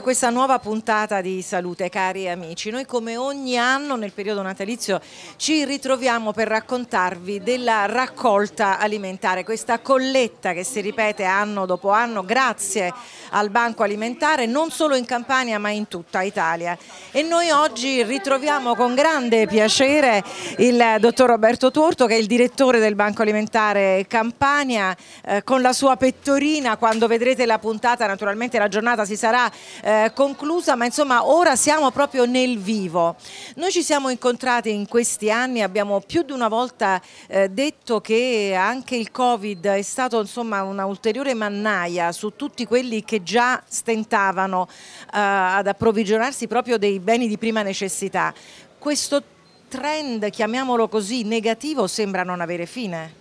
a questa nuova puntata di Salute, cari amici. Noi come ogni anno nel periodo natalizio ci ritroviamo per raccontarvi della raccolta alimentare, questa colletta che si ripete anno dopo anno grazie al Banco Alimentare non solo in Campania ma in tutta Italia. E noi oggi ritroviamo con grande piacere il dottor Roberto Torto che è il direttore del Banco Alimentare Campania eh, con la sua pettorina quando vedrete la puntata, naturalmente la giornata si sarà eh, eh, conclusa, ma insomma ora siamo proprio nel vivo. Noi ci siamo incontrati in questi anni, abbiamo più di una volta eh, detto che anche il Covid è stato insomma una ulteriore mannaia su tutti quelli che già stentavano eh, ad approvvigionarsi proprio dei beni di prima necessità. Questo trend, chiamiamolo così, negativo sembra non avere fine.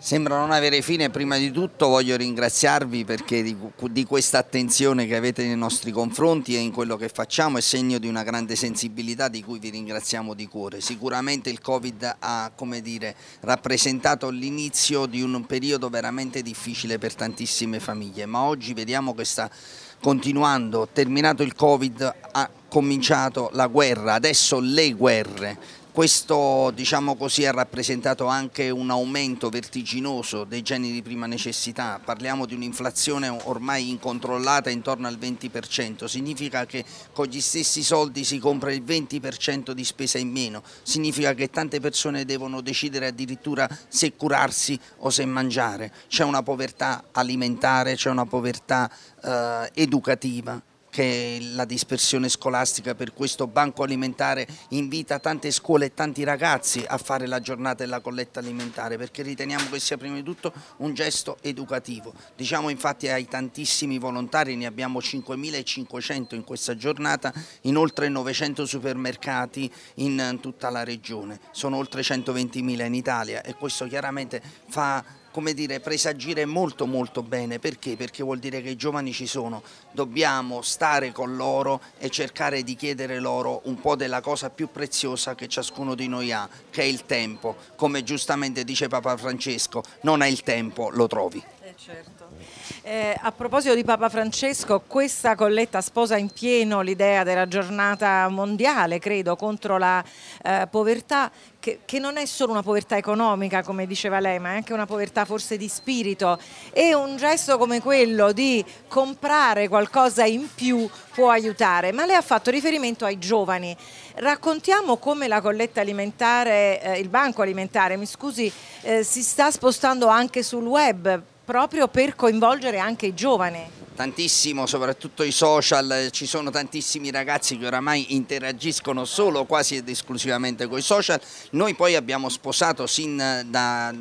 Sembra non avere fine, prima di tutto voglio ringraziarvi perché di, di questa attenzione che avete nei nostri confronti e in quello che facciamo è segno di una grande sensibilità di cui vi ringraziamo di cuore. Sicuramente il Covid ha dire, rappresentato l'inizio di un periodo veramente difficile per tantissime famiglie, ma oggi vediamo che sta continuando, terminato il Covid ha cominciato la guerra, adesso le guerre questo diciamo così, ha rappresentato anche un aumento vertiginoso dei generi di prima necessità, parliamo di un'inflazione ormai incontrollata intorno al 20%, significa che con gli stessi soldi si compra il 20% di spesa in meno, significa che tante persone devono decidere addirittura se curarsi o se mangiare, c'è una povertà alimentare, c'è una povertà eh, educativa che la dispersione scolastica per questo banco alimentare invita tante scuole e tanti ragazzi a fare la giornata della colletta alimentare perché riteniamo che sia prima di tutto un gesto educativo. Diciamo infatti ai tantissimi volontari, ne abbiamo 5.500 in questa giornata, in oltre 900 supermercati in tutta la regione, sono oltre 120.000 in Italia e questo chiaramente fa come dire, presagire molto molto bene, perché? Perché vuol dire che i giovani ci sono, dobbiamo stare con loro e cercare di chiedere loro un po' della cosa più preziosa che ciascuno di noi ha, che è il tempo, come giustamente dice Papa Francesco, non hai il tempo, lo trovi. Eh certo. Eh, a proposito di Papa Francesco, questa colletta sposa in pieno l'idea della giornata mondiale, credo, contro la eh, povertà, che, che, non è solo una povertà economica, come diceva lei, ma è anche una povertà forse di spirito. E un gesto come quello di comprare qualcosa in più può aiutare. Ma lei ha fatto riferimento ai giovani. Raccontiamo come la colletta alimentare, eh, il banco alimentare, mi scusi, eh, si sta spostando anche sul web proprio per coinvolgere anche i giovani. Tantissimo, soprattutto i social, ci sono tantissimi ragazzi che oramai interagiscono solo quasi ed esclusivamente con i social. Noi poi abbiamo sposato sin da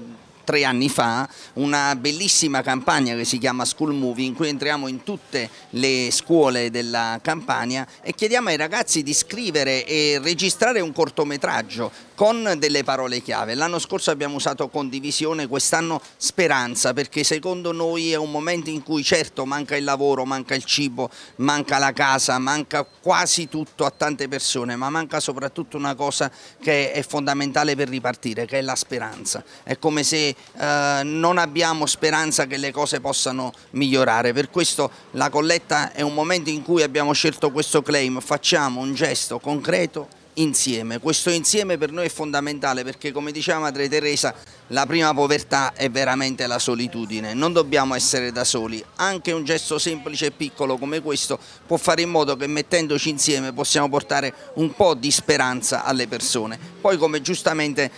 tre anni fa una bellissima campagna che si chiama School Movie in cui entriamo in tutte le scuole della Campania e chiediamo ai ragazzi di scrivere e registrare un cortometraggio con delle parole chiave. L'anno scorso abbiamo usato condivisione, quest'anno speranza perché secondo noi è un momento in cui certo manca il lavoro, manca il cibo, manca la casa, manca quasi tutto a tante persone ma manca soprattutto una cosa che è fondamentale per ripartire che è la speranza. È come se eh, non abbiamo speranza che le cose possano migliorare. Per questo la colletta è un momento in cui abbiamo scelto questo claim, facciamo un gesto concreto insieme. Questo insieme per noi è fondamentale perché come diceva Madre Teresa la prima povertà è veramente la solitudine, non dobbiamo essere da soli, anche un gesto semplice e piccolo come questo può fare in modo che mettendoci insieme possiamo portare un po' di speranza alle persone. Poi come giustamente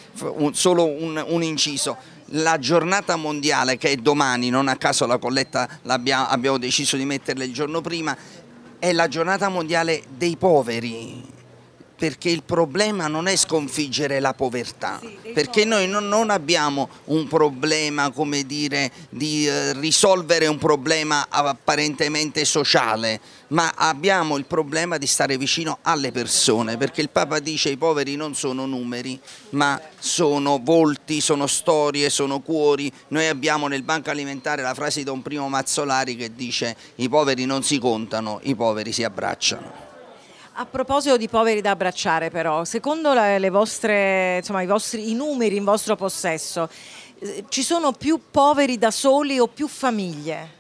solo un, un inciso, la giornata mondiale che è domani, non a caso la colletta abbiamo, abbiamo deciso di metterla il giorno prima, è la giornata mondiale dei poveri perché il problema non è sconfiggere la povertà, perché noi non, abbiamo un problema come dire, di eh, risolvere un problema apparentemente sociale, ma abbiamo il problema di stare vicino alle persone, perché il Papa dice che i poveri non sono numeri, ma sono volti, sono storie, sono cuori. Noi abbiamo nel Banco Alimentare la frase di Don Primo Mazzolari che dice i poveri non si contano, i poveri si abbracciano. A proposito di poveri da abbracciare però, secondo vostre, insomma, i, vostri, i numeri in vostro possesso, eh, ci sono più poveri da soli o più famiglie?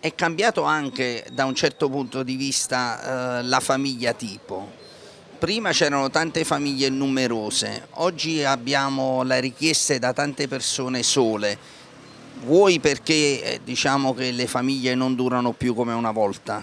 È cambiato anche da un certo punto di vista eh, la famiglia tipo. Prima c'erano tante famiglie numerose, oggi abbiamo le richieste da tante persone sole. Vuoi perché eh, diciamo che le famiglie non durano più come una volta,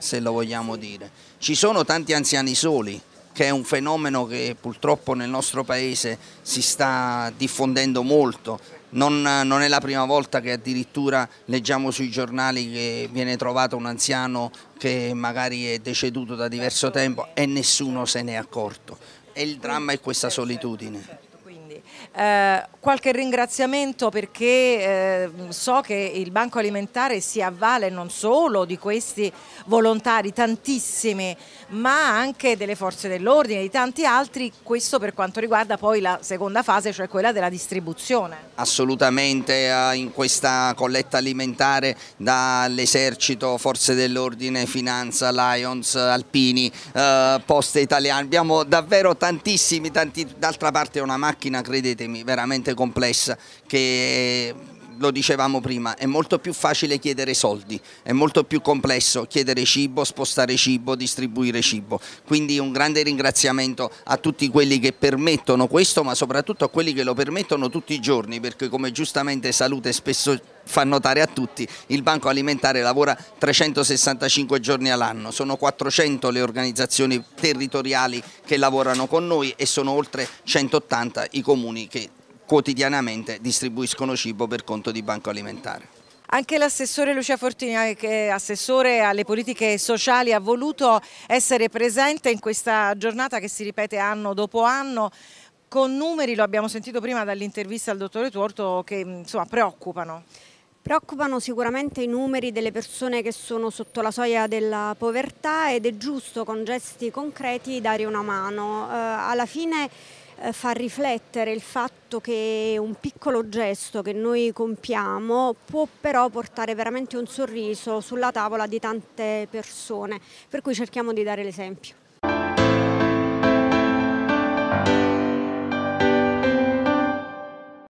se lo vogliamo dire. Ci sono tanti anziani soli, che è un fenomeno che purtroppo nel nostro paese si sta diffondendo molto. Non, non, è la prima volta che addirittura leggiamo sui giornali che viene trovato un anziano che magari è deceduto da diverso tempo e nessuno se ne è accorto. E il dramma è questa solitudine. Eh, qualche ringraziamento perché eh, so che il Banco Alimentare si avvale non solo di questi volontari, tantissimi, ma anche delle forze dell'ordine, e di tanti altri, questo per quanto riguarda poi la seconda fase, cioè quella della distribuzione. Assolutamente, eh, in questa colletta alimentare dall'esercito, forze dell'ordine, finanza, Lions, Alpini, eh, Poste Italiane, abbiamo davvero tantissimi, tanti, d'altra parte è una macchina, credete, temi veramente complessa che lo dicevamo prima, è molto più facile chiedere soldi, è molto più complesso chiedere cibo, spostare cibo, distribuire cibo. Quindi un grande ringraziamento a tutti quelli che permettono questo, ma soprattutto a quelli che lo permettono tutti i giorni, perché come giustamente Salute spesso fa notare a tutti, il Banco Alimentare lavora 365 giorni all'anno, sono 400 le organizzazioni territoriali che lavorano con noi e sono oltre 180 i comuni che quotidianamente distribuiscono cibo per conto di Banco Alimentare. Anche l'assessore Lucia Fortini, eh, che è assessore alle politiche sociali, ha voluto essere presente in questa giornata che si ripete anno dopo anno con numeri, lo abbiamo sentito prima dall'intervista al dottore Tuorto, che mm, insomma, preoccupano. Preoccupano sicuramente i numeri delle persone che sono sotto la soglia della povertà ed è giusto con gesti concreti dare una mano. Eh, alla fine eh, fa riflettere il fatto che un piccolo gesto che noi compiamo può però portare veramente un sorriso sulla tavola di tante persone, per cui cerchiamo di dare l'esempio.